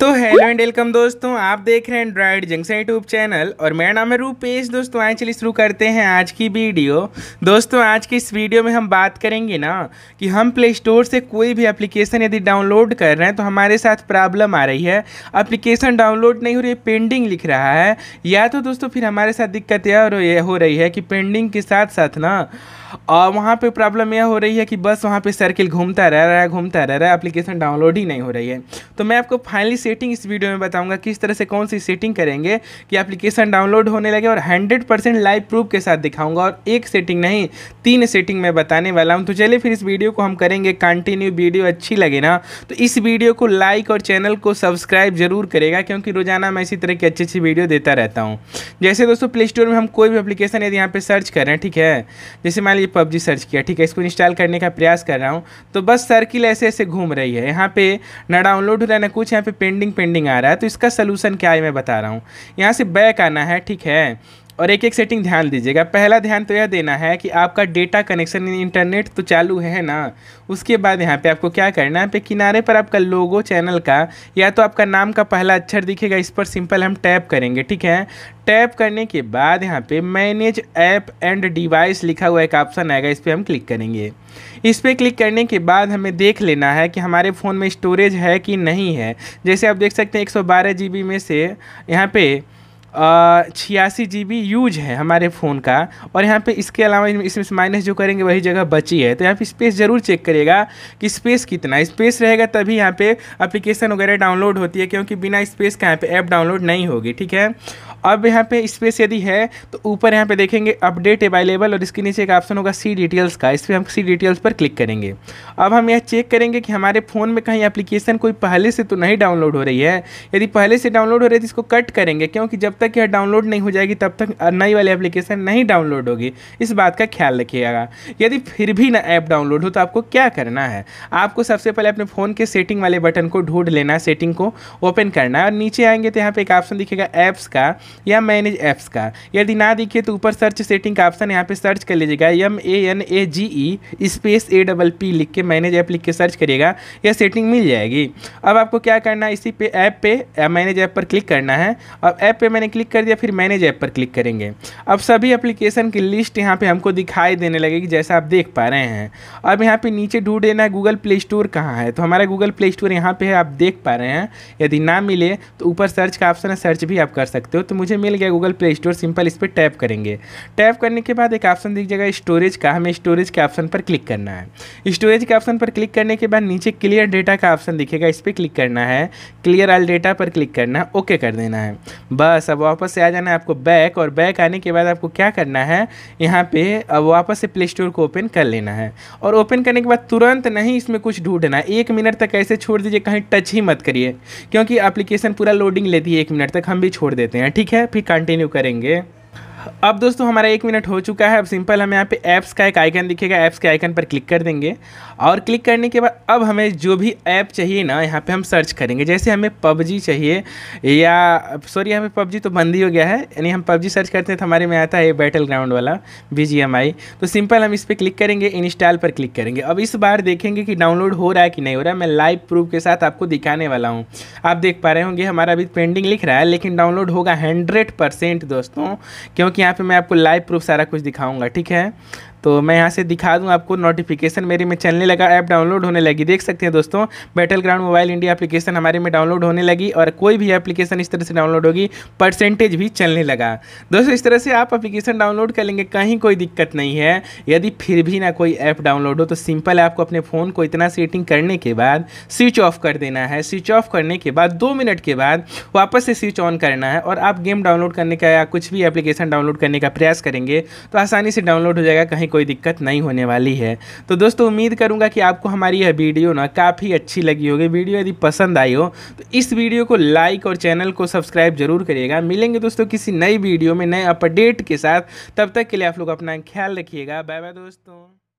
तो hello and welcome दोस्तों आप देख रहे हैं एंड्रॉइड जंक्शन यूट्यूब चैनल और मेरा नाम है रूपेश दोस्तों आए चलिए शुरू करते हैं आज की वीडियो दोस्तों आज की इस वीडियो में हम बात करेंगे ना कि हम प्ले स्टोर से कोई भी एप्लीकेशन यदि डाउनलोड कर रहे हैं तो हमारे साथ प्रॉब्लम आ रही है अप्लीकेशन डाउनलोड नहीं हो रही पेंडिंग लिख रहा है या तो दोस्तों फिर हमारे साथ दिक्कत यह हो रही है कि पेंडिंग के साथ साथ ना और वहाँ पे प्रॉब्लम यह हो रही है कि बस वहाँ पे सर्किल घूमता रह रहा है घूमता रह रहा है एप्लीकेशन डाउनलोड ही नहीं हो रही है तो मैं आपको फाइनली सेटिंग इस वीडियो में बताऊँगा किस तरह से कौन सी सेटिंग करेंगे कि एप्लीकेशन डाउनलोड होने लगे और हंड्रेड लाइव प्रूफ के साथ दिखाऊँगा और एक सेटिंग नहीं तीन सेटिंग मैं बताने वाला हूँ तो चलिए फिर इस वीडियो को हम करेंगे कंटिन्यू वीडियो अच्छी लगे ना तो इस वीडियो को लाइक और चैनल को सब्सक्राइब जरूर करेगा क्योंकि रोजाना मैं इसी तरह की अच्छी अच्छी वीडियो देता रहता हूँ जैसे दोस्तों प्ले स्टोर में हम कोई भी एप्लीकेशन यदि यहाँ पर सर्च करें ठीक है जैसे मान ये पबजी सर्च किया ठीक है इसको इंस्टॉल करने का प्रयास कर रहा हूँ तो बस सर्किल ऐसे ऐसे घूम रही है यहाँ पे ना डाउनलोड हो रहा है ना कुछ यहाँ पे पेंडिंग पेंडिंग आ रहा है तो इसका सलूशन क्या है मैं बता रहा हूँ यहाँ से बैक आना है ठीक है और एक एक सेटिंग ध्यान दीजिएगा पहला ध्यान तो यह देना है कि आपका डेटा कनेक्शन इंटरनेट तो चालू है ना उसके बाद यहाँ पे आपको क्या करना है यहाँ पे किनारे पर आपका लोगो चैनल का या तो आपका नाम का पहला अक्षर दिखेगा इस पर सिंपल हम टैप करेंगे ठीक है टैप करने के बाद यहाँ पे मैनेज ऐप एंड डिवाइस लिखा हुआ एक ऑप्शन आएगा इस पर हम क्लिक करेंगे इस पर क्लिक करने के बाद हमें देख लेना है कि हमारे फ़ोन में स्टोरेज है कि नहीं है जैसे आप देख सकते हैं एक सौ में से यहाँ पे छियासी जी बी यूज है हमारे फ़ोन का और यहाँ पे इसके अलावा इसमें से माइनस जो करेंगे वही जगह बची है तो यहाँ पे स्पेस ज़रूर चेक करेगा कि स्पेस कितना स्पेस रहेगा तभी यहाँ पे एप्लीकेशन वगैरह डाउनलोड होती है क्योंकि बिना स्पेस का यहाँ पे ऐप डाउनलोड नहीं होगी ठीक है अब यहाँ पे स्पेस यदि है तो ऊपर यहाँ पे देखेंगे अपडेट अवेलेबल और इसके नीचे एक ऑप्शन होगा सी डिटेल्स का इस पर हम सी डिटेल्स पर क्लिक करेंगे अब हम यह चेक करेंगे कि हमारे फ़ोन में कहीं एप्लीकेशन कोई पहले से तो नहीं डाउनलोड हो रही है यदि पहले से डाउनलोड हो रही है तो इसको कट करेंगे क्योंकि जब तक यह डाउनलोड नहीं हो जाएगी तब तक नई वाली एप्लीकेशन नहीं डाउनलोड होगी इस बात का ख्याल रखिएगा यदि फिर भी ना ऐप डाउनलोड हो तो आपको क्या करना है आपको सबसे पहले अपने फ़ोन के सेटिंग वाले बटन को ढूंढ लेना है सेटिंग को ओपन करना है और नीचे आएंगे तो यहाँ पर एक ऑप्शन दिखेगा ऐप्स का या मैनेज ऐप्स का यदि ना दिखे तो ऊपर सर्च सेटिंग का ऑप्शन यहाँ पर सर्च कर लीजिएगा M A N A G E space A double P लिख के मैनेज ऐप लिख के सर्च करिएगा यह सेटिंग मिल जाएगी अब आपको क्या करना है इसी पे ऐप पे मैनेज ऐप पर क्लिक करना है और ऐप पे मैंने क्लिक कर दिया फिर मैनेज ऐप पर क्लिक करेंगे अब सभी एप्लीकेशन की लिस्ट यहाँ पे हमको दिखाई देने लगेगी जैसा आप देख पा रहे हैं अब यहाँ पे नीचे ढूंढ है गूगल प्ले स्टोर कहाँ है तो हमारा गूगल प्ले स्टोर यहाँ पे है आप देख पा रहे हैं यदि ना मिले तो ऊपर सर्च का ऑप्शन है सर्च भी आप कर सकते हो तो मुझे मिल गया गूगल प्ले स्टोर सिंपल इस पर टैप करेंगे टैप करने के बाद एक ऑप्शन दिख जाएगा स्टोरेज का हमें स्टोरेज के ऑप्शन पर क्लिक करना है स्टोरेज के ऑप्शन पर क्लिक करने के बाद नीचे क्लियर डेटा का ऑप्शन दिखेगा इस पर क्लिक करना है क्लियर आल डेटा पर क्लिक करना है ओके कर देना है बस अब वापस से आ जाना है आपको बैक और बैक आने के बाद आपको क्या करना है यहाँ पे अब वापस से प्ले स्टोर को ओपन कर लेना है और ओपन करने के बाद तुरंत नहीं इसमें कुछ ढूंढना है एक मिनट तक ऐसे छोड़ दीजिए कहीं टच ही मत करिए क्योंकि एप्लीकेशन पूरा लोडिंग लेती है एक मिनट तक हम भी छोड़ देते हैं ठीक है फिर कंटिन्यू करेंगे अब दोस्तों हमारा एक मिनट हो चुका है अब सिंपल हमें यहाँ पे ऐप्स का एक आइकन दिखेगा ऐप्स के आइकन पर क्लिक कर देंगे और क्लिक करने के बाद अब हमें जो भी ऐप चाहिए ना यहाँ पे हम सर्च करेंगे जैसे हमें पबजी चाहिए या सॉरी हमें पबजी तो बंद ही हो गया है यानी हम पबजी सर्च करते हैं तो हमारे में आता है बैटल ग्राउंड वाला बी तो सिंपल हम इस पर क्लिक करेंगे इंस्टॉल पर क्लिक करेंगे अब इस बार देखेंगे कि डाउनलोड हो रहा है कि नहीं हो रहा है मैं लाइव प्रूफ के साथ आपको दिखाने वाला हूँ आप देख पा रहे होंगे हमारा अभी पेंडिंग लिख रहा है लेकिन डाउनलोड होगा हंड्रेड दोस्तों क्योंकि क्योंकि यहाँ पे मैं आपको लाइव प्रूफ सारा कुछ दिखाऊंगा ठीक है तो मैं यहाँ से दिखा दूँ आपको नोटिफिकेशन मेरे में चलने लगा ऐप डाउनलोड होने लगी देख सकते हैं दोस्तों battleground mobile India application हमारे में डाउनलोड होने लगी और कोई भी एप्लीकेशन इस तरह से डाउनलोड होगी परसेंटेज भी चलने लगा दोस्तों इस तरह से आप एप्लीकेशन डाउनलोड कर लेंगे कहीं कोई दिक्कत नहीं है यदि फिर भी ना कोई ऐप डाउनलोड हो तो सिंपल आपको अपने फ़ोन को इतना सेटिंग करने के बाद स्विच ऑफ कर देना है स्विच ऑफ करने के बाद दो मिनट के बाद वापस से स्विच ऑन करना है और आप गेम डाउनलोड करने का या कुछ भी एप्लीकेशन डाउनलोड करने का प्रयास करेंगे तो आसानी से डाउनलोड हो जाएगा कहीं कोई दिक्कत नहीं होने वाली है तो दोस्तों उम्मीद करूंगा कि आपको हमारी यह वीडियो ना काफ़ी अच्छी लगी होगी वीडियो यदि पसंद आई हो तो इस वीडियो को लाइक और चैनल को सब्सक्राइब जरूर करिएगा मिलेंगे दोस्तों किसी नई वीडियो में नए अपडेट के साथ तब तक के लिए आप लोग अपना ख्याल रखिएगा बाय बाय दोस्तों